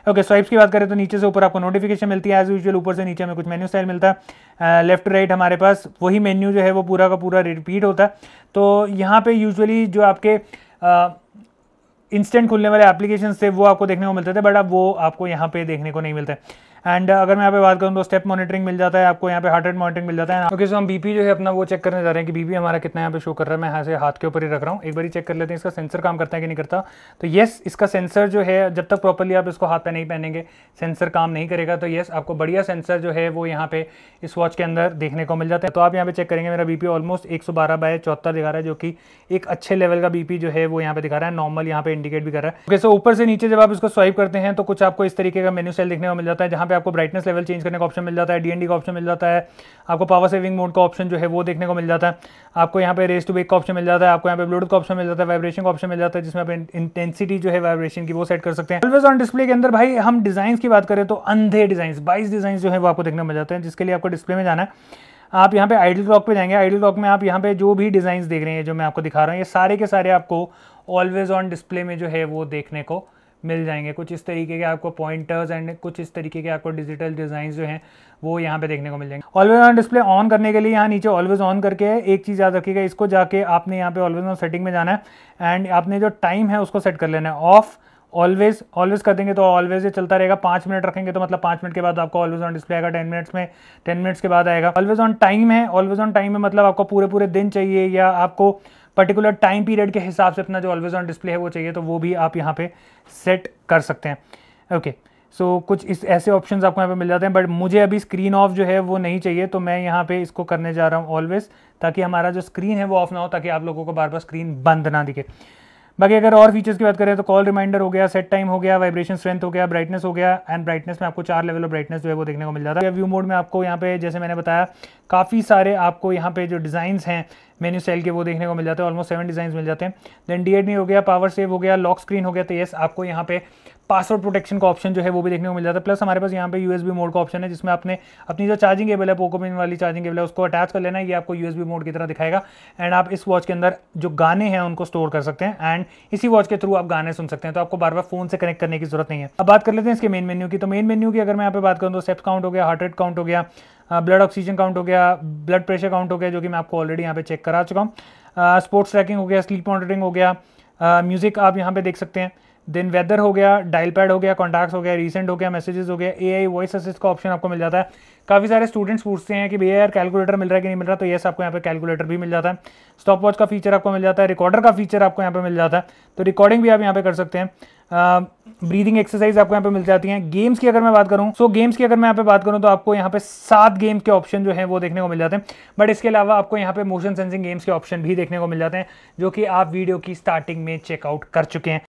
okay okay, swipes की बात करें तो नीचे से ऊपर आपको नोटिफिकेशन मिलती है एज यूजल ऊपर से नीचे हमें कुछ मेन्यू स्टाइल मिलता है लेफ्ट uh, राइट हमारे पास वही मेन्यू जो है वो पूरा का पूरा रिपीट होता है तो यहाँ पे यूजुअली जो आपके इंस्टेंट uh, खुलने वाले एप्लीकेशन थे वो आपको देखने को मिलते थे बट अब वो आपको यहाँ पे देखने को नहीं मिलता है एंड uh, अगर मैं यहाँ पे बात करूँ तो स्टेप मॉनिटरिंग मिल जाता है आपको यहाँ पे हार्ट रेट मॉनिटरिंग मिल जाता है ओके सो हम बीपी जो है अपना वो चेक करने जा रहे हैं कि बीपी हमारा कितना यहाँ पे शो कर रहा है मैं यहाँ से हाथ के ऊपर ही रख रहा हूँ एक बार चेक कर लेते हैं इसका सेंसर काम करता है कि नहीं करता तो येस इसका सेंसर जो है जब तक प्रॉपरली आप इसको हाथ पे नहीं पहनेंगे सेंसर काम नहीं करेगा तो येस आपको बढ़िया सेंसर जो है वो यहाँ पे इस वॉच के अंदर देखने को मिल जाता है तो आप यहाँ पे चेक करेंगे मेरा बीपी ऑलमोस्ट एक सौ बारह बाय चौहत्तर दिखा रहा है जो कि एक अच्छे लेवल का बीपी जो है वो यहाँ पे दिखा रहा है नॉर्मल यहाँ पे इंडिकेट भी कर रहा है ओके सो ऊपर से नीचे जब आप इसको स्वाइप करते हैं तो कुछ आपको इस तरीके का मेन्यू सेल देखने को मिल जाता है जहाँ पे आपको ब्राइटनेस लेवल चेंज करने का ऑप्शन मिल जाता है डीएनडी का ऑप्शन मिल जाता है आपको पावर सेविंग मोड का ऑप्शन जो है वो देखने को मिल जाता है आपको यहाँ पे रेस टू बेक का ऑप्शन मिल जाता है आपको यहाँ पे ब्लूटूथ का ऑप्शन मिल जाता है वाइब्रेशन का ऑप्शन मिल जाता है जिसमें आप इंटेंसिटी जो है वाइब्रेशन की वो सेट कर सकते हैं ऑलवेज ऑन डिस्प्ले के अंदर भाई हम डिजाइन की बात करें तो अंधे डिजाइन बाईस डिजाइन जो है वो आपको देखने को मिल जाते हैं जिसके लिए आपको डिस्प्ले में जाना है आप यहाँ पे आइडल क्लॉक पे जाएंगे आइडल क्लॉक में आप यहाँ पे जो भी डिजाइन देख रहे हैं जो मैं आपको दिखा रहा हूँ ये सारे के सारे आपको ऑलवेज ऑन डिस्प्ले में जो है वो देखने को मिल जाएंगे कुछ इस तरीके के आपको पॉइंटर्स एंड कुछ इस तरीके के आपको डिजिटल डिज़ाइन जो हैं वो यहाँ पे देखने को मिल जाएंगे ऑलवेज ऑन डिस्प्ले ऑन करने के लिए यहाँ नीचे ऑलवेज ऑन करके एक चीज़ याद रखिएगा इसको जाके आपने यहाँ पे ऑलवेज ऑन सेटिंग में जाना है एंड आपने जो टाइम है उसको सेट कर लेना है ऑफ ऑलवेज ऑलवेज कर देंगे तो ऑलवेज ये चलता रहेगा पाँच मिनट रखेंगे तो मतलब पाँच मिनट के बाद आपको ऑलवेज ऑन डिस्प्ले आएगा टेन मिनट्स में टेन मिनट्स के बाद आएगा ऑलवेज ऑन टाइम है ऑलवेज ऑन टाइम में मतलब आपको पूरे पूरे दिन चाहिए या आपको पर्टिकुलर टाइम पीरियड के हिसाब से अपना जो ऑलवेज ऑन डिस्प्ले है वो चाहिए तो वो भी आप यहाँ पे सेट कर सकते हैं ओके सो so, कुछ इस ऐसे ऑप्शंस आपको यहाँ पे मिल जाते हैं बट मुझे अभी स्क्रीन ऑफ जो है वो नहीं चाहिए तो मैं यहाँ पे इसको करने जा रहा हूँ ऑलवेज ताकि हमारा जो स्क्रीन है वो ऑफ ना हो ताकि आप लोगों को बार बार स्क्रीन बंद ना दिखे बाकी अगर और फीचर्स की बात करें तो कॉल रिमाइंडर हो गया सेट टाइम हो गया वाइब्रेशन स्ट्रेंथ हो गया ब्राइटनेस हो गया एंड ब्राइटनेस में आपको चार लेवल ऑफ ब्राइटनेस जो है वो देखने को मिल जाता है व्यू मोड में आपको यहाँ पे जैसे मैंने बताया काफ़ी सारे आपको यहाँ पे जो डिज़ाइंस हैं मेन्यू सेल के वो देखने को मिल जाते हैं ऑलमोस्ट सेवन डिज़ाइन मिल जाते हैं देन डी हो गया पावर सेव हो गया लॉक स्क्रीन हो गया तो येस आपको यहाँ पे पासवर्ड प्रोटेक्शन का ऑप्शन जो है वो भी देखने को मिल जाता है प्लस हमारे पास यहाँ पे यूएसबी मोड का ऑप्शन है जिसमें आपने अपनी जो चार्जिंग केबल है पोकोमिन वाली चार्जिंग केबल है उसको अटैच कर लेना है ये आपको यूएसबी मोड की तरह दिखाएगा एंड आप इस वॉच के अंदर जो गाने हैं उनको स्टोर कर सकते हैं एंड इसी वॉच के थ्रू आप गाने सुन सकते हैं तो आपको बार बार फोन से कनेक्ट करने की जरूरत नहीं है अब बात कर लेते हैं इसके मेन मेन्यू की तो मेन मेन्यू की अगर मैं यहाँ पे बात करूँ तो स्टेप्स काउंट हो गया हार्ट रेट काउंट हो गया ब्लड ऑक्सीजन काउंट हो गया ब्लड प्रेशर काउंट हो गया जो कि मैं आपको ऑलरेडी यहाँ पे चेक करा चुका हूँ स्पोर्ट्स ट्रैकिंग हो गया स्लीप मॉनिटरिंग हो गया म्यूज़िक आप यहाँ पे देख सकते हैं देन वेदर हो गया डायल पैड हो गया कॉन्टैक्ट्स हो गया रिसेंट हो गया मैसेजेस हो गया ए आई वॉइस असिस्ट का ऑप्शन आपको मिल जाता है काफ़ी सारे स्टूडेंट्स पूछते हैं कि भैया यार कैलकुलेटर मिल रहा है कि नहीं मिल रहा तो येस आपको यहाँ पे कैलकुलेटर भी मिल जाता है स्टॉप वॉच का फीचर आपको मिल जाता है रिकॉर्डर का फीचर आपको यहाँ पे मिल जाता है तो रिकॉर्डिंग भी आप यहाँ पे कर सकते हैं ब्रीदिंग एक्सरसाइज आपको यहाँ पे मिल जाती हैं गेम्स की अगर मैं बात करूँ सो so, गेम्स की अगर मैं यहाँ पे बात करूँ तो आपको यहाँ पे सात गेम के ऑप्शन जो है वो देखने को मिल जाते हैं बट इसके अलावा आपको यहाँ पे मोशन सेंसिंग गेम्स के ऑप्शन भी देखने को मिल जाते हैं जो कि आप वीडियो की स्टार्टिंग में चेकआउट कर चुके हैं